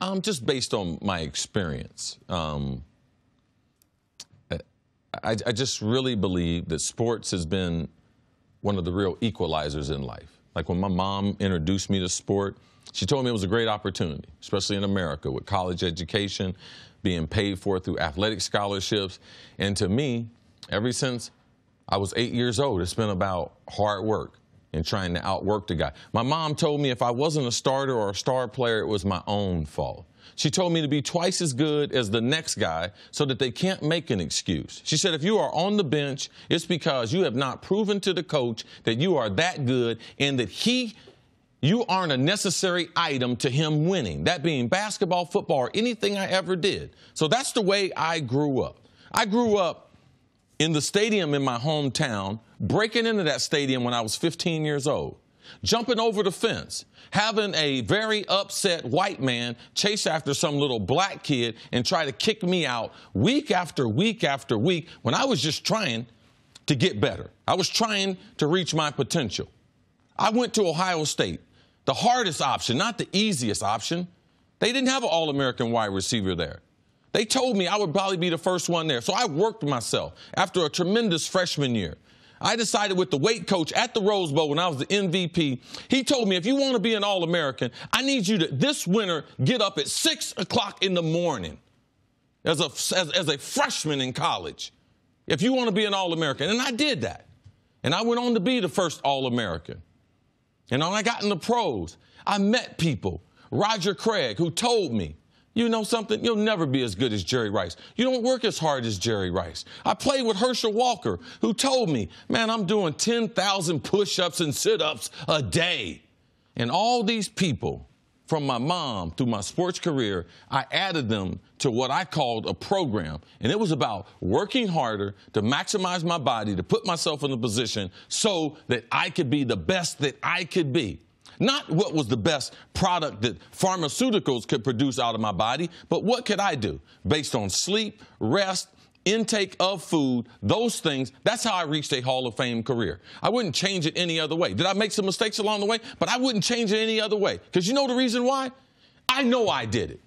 Um, just based on my experience, um, I, I, just really believe that sports has been one of the real equalizers in life. Like when my mom introduced me to sport, she told me it was a great opportunity, especially in America with college education being paid for through athletic scholarships. And to me, ever since I was eight years old, it's been about hard work, and trying to outwork the guy. My mom told me if I wasn't a starter or a star player, it was my own fault. She told me to be twice as good as the next guy so that they can't make an excuse. She said, if you are on the bench, it's because you have not proven to the coach that you are that good and that he you aren't a necessary item to him winning, that being basketball, football, or anything I ever did. So that's the way I grew up. I grew up in the stadium in my hometown, breaking into that stadium when I was 15 years old, jumping over the fence, having a very upset white man chase after some little black kid and try to kick me out week after week after week when I was just trying to get better. I was trying to reach my potential. I went to Ohio State, the hardest option, not the easiest option. They didn't have an All American wide receiver there. They told me I would probably be the first one there. So I worked myself after a tremendous freshman year. I decided with the weight coach at the Rose Bowl when I was the MVP, he told me, if you want to be an All American, I need you to this winter get up at six o'clock in the morning as a, as, as a freshman in college. If you want to be an All American. And I did that. And I went on to be the first All American. And when I got in the pros, I met people, Roger Craig, who told me, you know something? You'll never be as good as Jerry Rice. You don't work as hard as Jerry Rice. I played with Herschel Walker, who told me, man, I'm doing 10,000 push ups and sit ups a day. And all these people, from my mom through my sports career, I added them to what I called a program. And it was about working harder to maximize my body, to put myself in a position so that I could be the best that I could be. Not what was the best product that pharmaceuticals could produce out of my body, but what could I do based on sleep, rest, intake of food, those things, that's how I reached a Hall of Fame career. I wouldn't change it any other way. Did I make some mistakes along the way? But I wouldn't change it any other way. Because you know the reason why? I know I did it.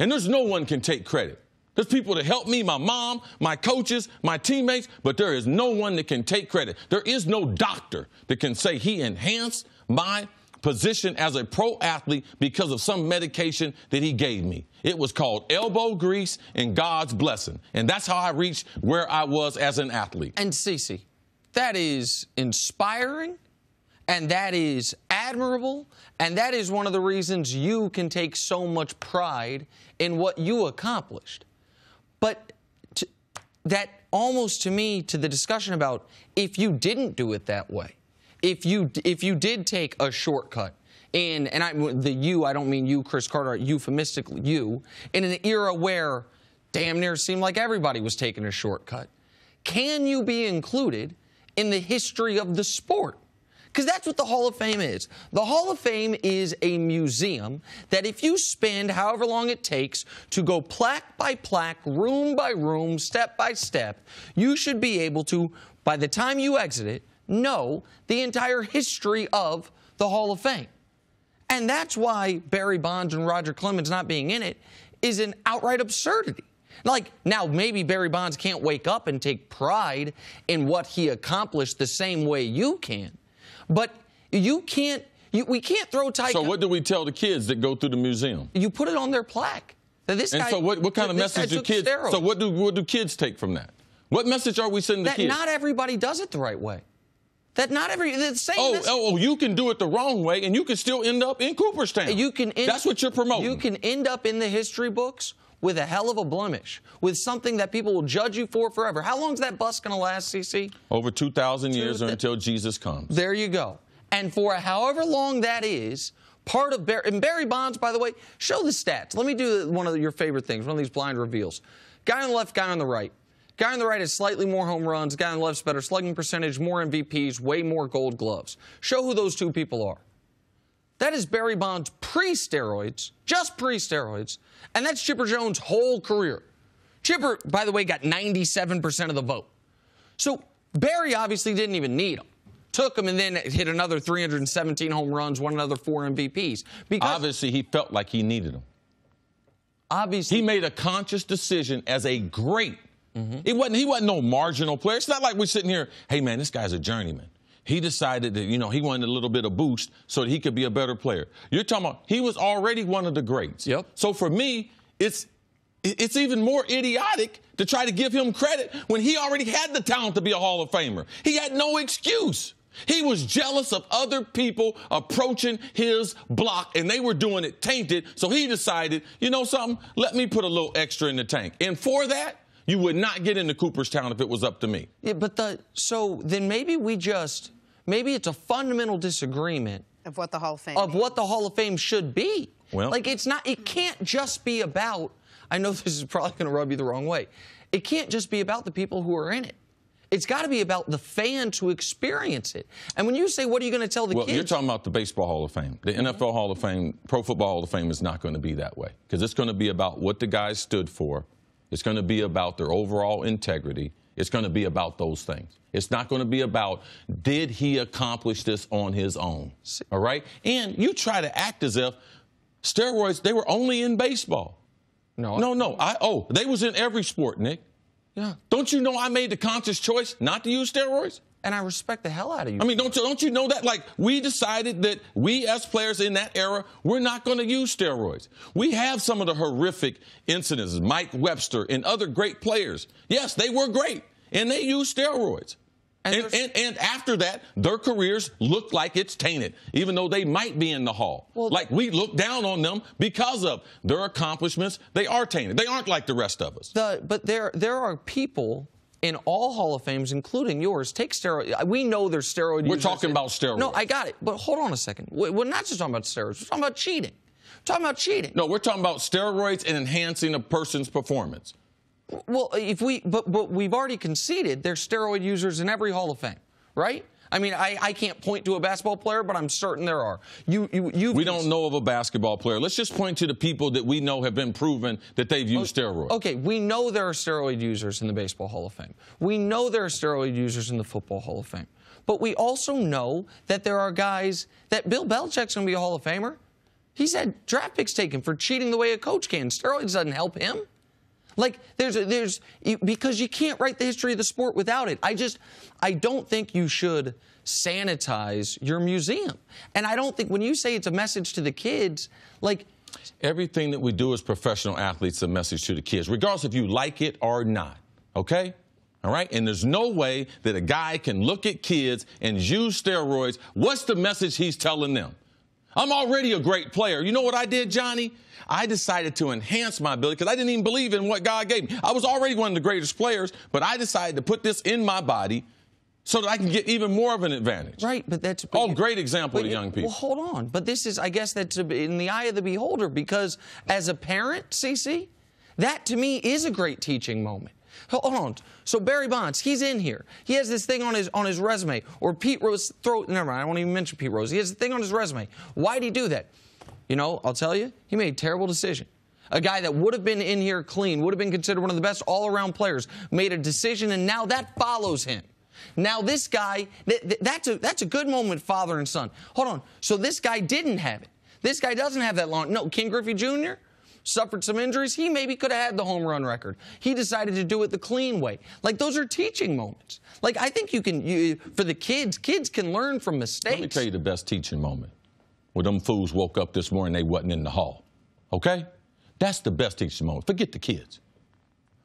And there's no one can take credit. There's people that helped me, my mom, my coaches, my teammates, but there is no one that can take credit. There is no doctor that can say he enhanced my position as a pro athlete because of some medication that he gave me. It was called elbow grease and God's blessing. And that's how I reached where I was as an athlete. And Cece, that is inspiring and that is admirable. And that is one of the reasons you can take so much pride in what you accomplished. But to, that almost to me, to the discussion about if you didn't do it that way, if you if you did take a shortcut and and I the you I don't mean you Chris Carter euphemistically you in an era where damn near seemed like everybody was taking a shortcut. Can you be included in the history of the sport? Because that's what the Hall of Fame is. The Hall of Fame is a museum that if you spend however long it takes to go plaque by plaque, room by room, step by step, you should be able to, by the time you exit it, know the entire history of the Hall of Fame. And that's why Barry Bonds and Roger Clemens not being in it is an outright absurdity. Like, now maybe Barry Bonds can't wake up and take pride in what he accomplished the same way you can, but you can't. You, we can't throw Tiger. So what do we tell the kids that go through the museum? You put it on their plaque. That this and guy, so what, what kind of message do kids? Steroids. So what do what do kids take from that? What message are we sending that to kids? Not everybody does it the right way. That not every that's same. oh, this, oh, oh, you can do it the wrong way, and you can still end up in Cooperstown. You can. End, that's what you're promoting. You can end up in the history books with a hell of a blemish, with something that people will judge you for forever. How long is that bus going to last, CC? Over two thousand years, th- or until Jesus comes. There you go. And for however long that is, part of Barry, and Barry Bonds, by the way, show the stats. Let me do one of your favorite things, one of these blind reveals. Guy on the left, guy on the right. Guy on the right has slightly more home runs. Guy on the left's better slugging percentage, more MVPs, way more gold gloves. Show who those two people are. That is Barry Bonds pre steroids, just pre steroids, and that's Chipper Jones' whole career. Chipper, by the way, got 97% of the vote. So Barry obviously didn't even need him. Took him and then hit another 317 home runs, won another four MVPs. Because obviously, he felt like he needed him. Obviously. He made a conscious decision as a great Mm-hmm. It wasn't, he wasn't no marginal player. It's not like we're sitting here, hey, man, this guy's a journeyman. He decided that, you know, he wanted a little bit of boost so that he could be a better player. You're talking about he was already one of the greats. Yep. So for me, it's it's even more idiotic to try to give him credit when he already had the talent to be a Hall of Famer. He had no excuse. He was jealous of other people approaching his block and they were doing it tainted. So he decided, you know something, let me put a little extra in the tank. And for that, you would not get into Cooperstown if it was up to me. Yeah, but the so then maybe we just maybe it's a fundamental disagreement of what the Hall of Fame of what the Hall of Fame should be. Well, like it's not it can't just be about I know this is probably going to rub you the wrong way. It can't just be about the people who are in it. It's got to be about the fans who experience it. And when you say, what are you going to tell the well, kids? Well, you're talking about the Baseball Hall of Fame. The NFL mm-hmm. Hall of Fame, Pro Football Hall of Fame is not going to be that way because it's going to be about what the guys stood for, it's going to be about their overall integrity. It's going to be about those things. It's not going to be about did he accomplish this on his own. All right? And you try to act as if steroids they were only in baseball. No. No, no. I oh, they was in every sport, Nick. Yeah. Don't you know I made the conscious choice not to use steroids? And I respect the hell out of you. I mean, don't you, don't you know that? Like, we decided that we as players in that era, we're not going to use steroids. We have some of the horrific incidents, Mike Webster and other great players. Yes, they were great, and they used steroids. And, and, and, and, after that, their careers look like it's tainted, even though they might be in the hall. Well, like we look down on them because of their accomplishments. They are tainted. They aren't like the rest of us. The, but there, there are people in all Hall of Fames, including yours, take steroids. Uh, we know there's steroid. We're users. talking about steroids. No, I got it. But hold on a second. We're not just talking about steroids. We're talking about cheating. We're talking about cheating. No, we're talking about steroids and enhancing a person's performance. Well, if we, but, but we've already conceded there's steroid users in every Hall of Fame, right? I mean, I, I can't point to a basketball player, but I'm certain there are. You, you, you. We don't know of a basketball player. Let's just point to the people that we know have been proven that they've used okay, steroids. Okay, we know there are steroid users in the Baseball Hall of Fame. We know there are steroid users in the Football Hall of Fame. But we also know that there are guys that Bill Belichick's going to be a Hall of Famer. He's had draft picks taken for cheating the way a coach can. Steroids doesn't help him. Like there's there's because you can't write the history of the sport without it. I just I don't think you should sanitize your museum. And I don't think when you say it's a message to the kids, like everything that we do as professional athletes a message to the kids, regardless if you like it or not. Okay? All right? And there's no way that a guy can look at kids and use steroids. What's the message he's telling them? I'm already a great player. You know what I did, Johnny? I decided to enhance my ability because I didn't even believe in what God gave me. I was already one of the greatest players, but I decided to put this in my body so that I can get even more of an advantage. Right, but that's oh, but oh, you, great example to young people. Well, hold on, but this is, I guess, that's in the eye of the beholder because as a parent, Cece, that to me is a great teaching moment. Hold on. So Barry Bonds, he's in here. He has this thing on his on his resume. Or Pete Rose throat. never mind, I won't even mention Pete Rose. He has a thing on his resume. Why'd he do that? You know, I'll tell you, he made a terrible decision. A guy that would have been in here clean, would have been considered one of the best all-around players, made a decision, and now that follows him. Now this guy, th th that's a that's a good moment, father and son. Hold on. So this guy didn't have it. This guy doesn't have that long. No, Ken Griffey Jr suffered some injuries, he maybe could have had the home run record. He decided to do it the clean way. Like those are teaching moments. Like I think you can you, for the kids, kids can learn from mistakes. Let me tell you the best teaching moment. Where them fools woke up this morning, they wasn't in the hall. Okay? That's the best teaching moment. Forget the kids.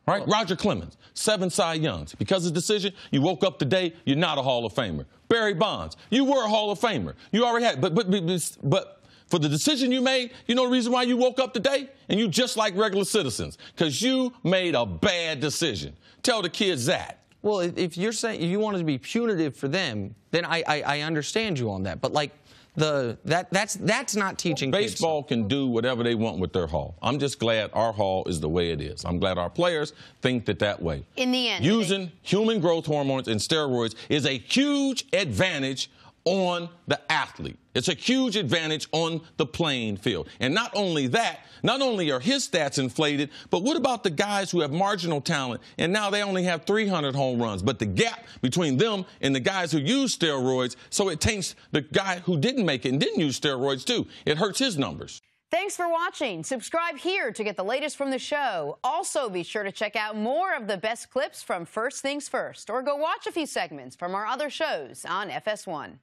Right? Roger Clemens, seven Cy Youngs. Because of decision, you woke up today, you're not a Hall of Famer. Barry Bonds, you were a Hall of Famer. You already had, but, but, but, but for the decision you made, you know the reason why you woke up today? And you just like regular citizens, because you made a bad decision. Tell the kids that. Well, if you're saying if you want to be punitive for them, then I, I, I understand you on that. But like the that that's that's not teaching. Well, baseball kids. can do whatever they want with their hall. I'm just glad our hall is the way it is. I'm glad our players think that that way. In the end, using they... human growth hormones and steroids is a huge advantage on the athlete. It's a huge advantage on the playing field. And not only that, not only are his stats inflated, but what about the guys who have marginal talent and now they only have 300 home runs? But the gap between them and the guys who use steroids, so it taints the guy who didn't make it and didn't use steroids too. It hurts his numbers. Thanks for watching. Subscribe here to get the latest from the show. Also, be sure to check out more of the best clips from First Things First, or go watch a few segments from our other shows on FS1.